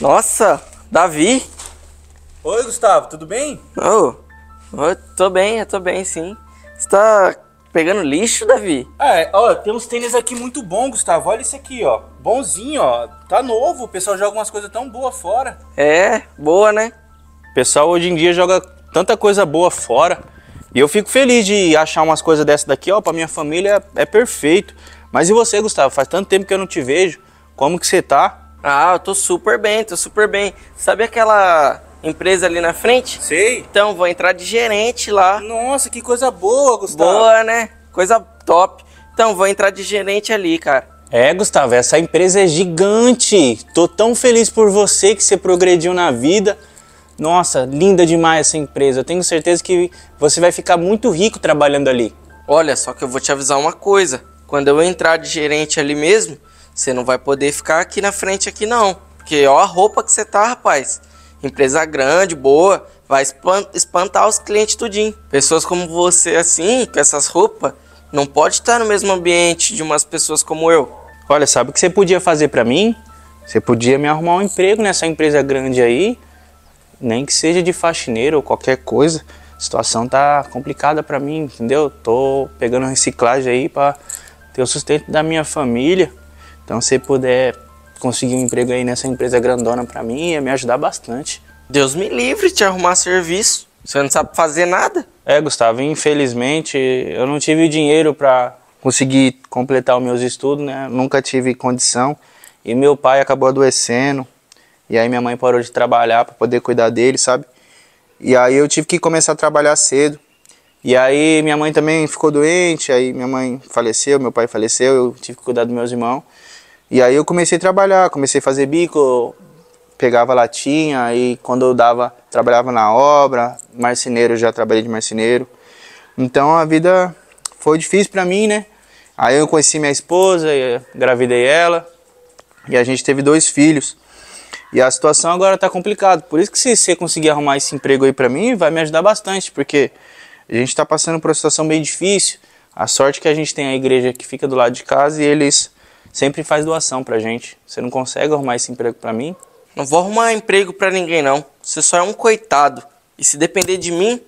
Nossa, Davi. Oi, Gustavo, tudo bem? Oh, eu tô bem, eu tô bem, sim. Você tá pegando lixo, Davi? É, ó, tem uns tênis aqui muito bom, Gustavo. Olha isso aqui, ó. Bonzinho, ó. Tá novo, o pessoal joga umas coisas tão boas fora. É, boa, né? O pessoal hoje em dia joga tanta coisa boa fora. E eu fico feliz de achar umas coisas dessa daqui, ó. Pra minha família é perfeito. Mas e você, Gustavo? Faz tanto tempo que eu não te vejo. Como que você tá? Ah, eu tô super bem, tô super bem. Sabe aquela empresa ali na frente? Sei. Então, vou entrar de gerente lá. Nossa, que coisa boa, Gustavo. Boa, né? Coisa top. Então, vou entrar de gerente ali, cara. É, Gustavo, essa empresa é gigante. Tô tão feliz por você que você progrediu na vida. Nossa, linda demais essa empresa. Eu tenho certeza que você vai ficar muito rico trabalhando ali. Olha, só que eu vou te avisar uma coisa. Quando eu entrar de gerente ali mesmo, você não vai poder ficar aqui na frente aqui não. Porque ó é a roupa que você tá, rapaz. Empresa grande, boa, vai espantar os clientes tudinho. Pessoas como você assim, com essas roupas, não pode estar no mesmo ambiente de umas pessoas como eu. Olha, sabe o que você podia fazer para mim? Você podia me arrumar um emprego nessa empresa grande aí, nem que seja de faxineiro ou qualquer coisa. A situação tá complicada para mim, entendeu? Tô pegando reciclagem aí para ter o sustento da minha família. Então, se puder conseguir um emprego aí nessa empresa grandona para mim, ia me ajudar bastante. Deus me livre de arrumar serviço. Você não sabe fazer nada? É, Gustavo, infelizmente eu não tive dinheiro para conseguir completar os meus estudos, né? Nunca tive condição. E meu pai acabou adoecendo. E aí minha mãe parou de trabalhar para poder cuidar dele, sabe? E aí eu tive que começar a trabalhar cedo. E aí minha mãe também ficou doente, aí minha mãe faleceu, meu pai faleceu, eu tive que cuidar dos meus irmãos. E aí eu comecei a trabalhar, comecei a fazer bico, pegava latinha e quando eu dava, trabalhava na obra, marceneiro, já trabalhei de marceneiro. Então a vida foi difícil para mim, né? Aí eu conheci minha esposa, gravidei ela e a gente teve dois filhos. E a situação agora tá complicada. Por isso que se você conseguir arrumar esse emprego aí para mim, vai me ajudar bastante, porque a gente está passando por uma situação bem difícil. A sorte que a gente tem a igreja que fica do lado de casa e eles sempre faz doação pra gente. Você não consegue arrumar esse emprego pra mim? Não vou arrumar emprego pra ninguém, não. Você só é um coitado. E se depender de mim,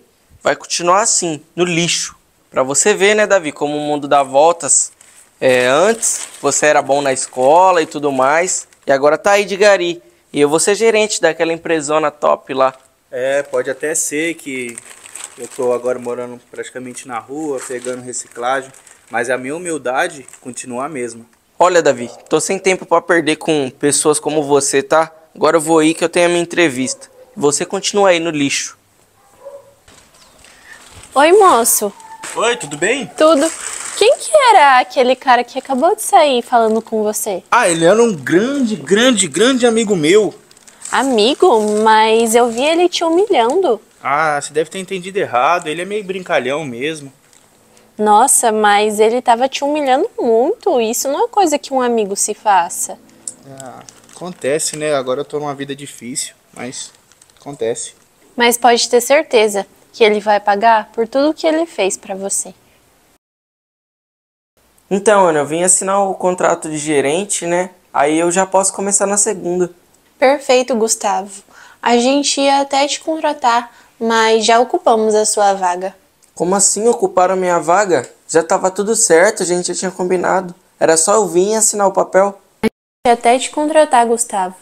vai continuar assim, no lixo. Pra você ver, né, Davi, como o mundo dá voltas. É, antes você era bom na escola e tudo mais, e agora tá aí de gari. E eu vou ser gerente daquela empresona top lá. É, pode até ser que eu tô agora morando praticamente na rua, pegando reciclagem, mas a minha humildade continua a mesma. Olha, Davi, tô sem tempo para perder com pessoas como você, tá? Agora eu vou ir que eu tenho a minha entrevista. Você continua aí no lixo. Oi, moço. Oi, tudo bem? Tudo. Quem que era aquele cara que acabou de sair falando com você? Ah, ele era um grande, grande, grande amigo meu. Amigo? Mas eu vi ele te humilhando. Ah, você deve ter entendido errado. Ele é meio brincalhão mesmo. Nossa, mas ele estava te humilhando muito. Isso não é coisa que um amigo se faça. Ah, acontece, né? Agora eu tô numa vida difícil, mas acontece. Mas pode ter certeza que ele vai pagar por tudo que ele fez para você. Então, Ana, eu vim assinar o contrato de gerente, né? Aí eu já posso começar na segunda. Perfeito, Gustavo. A gente ia até te contratar, mas já ocupamos a sua vaga. Como assim ocuparam minha vaga? Já estava tudo certo, a gente já tinha combinado. Era só eu vir e assinar o papel. Eu ia até te contratar, Gustavo.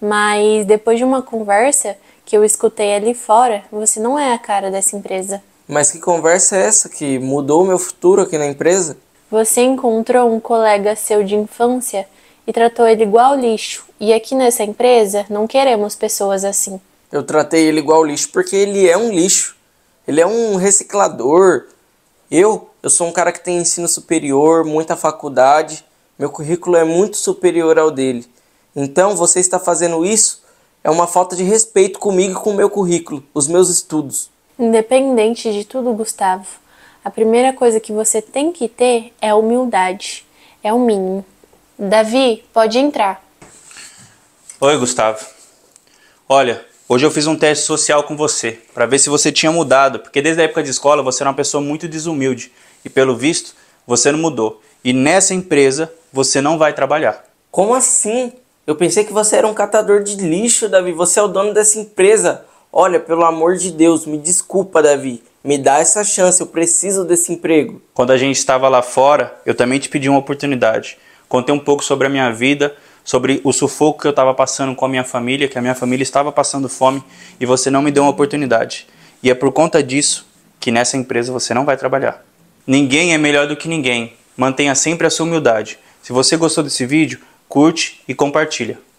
Mas depois de uma conversa que eu escutei ali fora, você não é a cara dessa empresa. Mas que conversa é essa que mudou meu futuro aqui na empresa? Você encontrou um colega seu de infância e tratou ele igual lixo. E aqui nessa empresa não queremos pessoas assim. Eu tratei ele igual lixo porque ele é um lixo. Ele é um reciclador. Eu, eu sou um cara que tem ensino superior, muita faculdade, meu currículo é muito superior ao dele. Então, você está fazendo isso é uma falta de respeito comigo e com o meu currículo, os meus estudos. Independente de tudo, Gustavo, a primeira coisa que você tem que ter é humildade. É o mínimo. Davi, pode entrar. Oi, Gustavo. Olha, Hoje eu fiz um teste social com você, para ver se você tinha mudado, porque desde a época de escola você era uma pessoa muito desumilde e pelo visto você não mudou. E nessa empresa você não vai trabalhar. Como assim? Eu pensei que você era um catador de lixo, Davi. Você é o dono dessa empresa. Olha, pelo amor de Deus, me desculpa, Davi. Me dá essa chance, eu preciso desse emprego. Quando a gente estava lá fora, eu também te pedi uma oportunidade. Contei um pouco sobre a minha vida, sobre o sufoco que eu estava passando com a minha família, que a minha família estava passando fome e você não me deu uma oportunidade. E é por conta disso que nessa empresa você não vai trabalhar. Ninguém é melhor do que ninguém. Mantenha sempre a sua humildade. Se você gostou desse vídeo, curte e compartilha.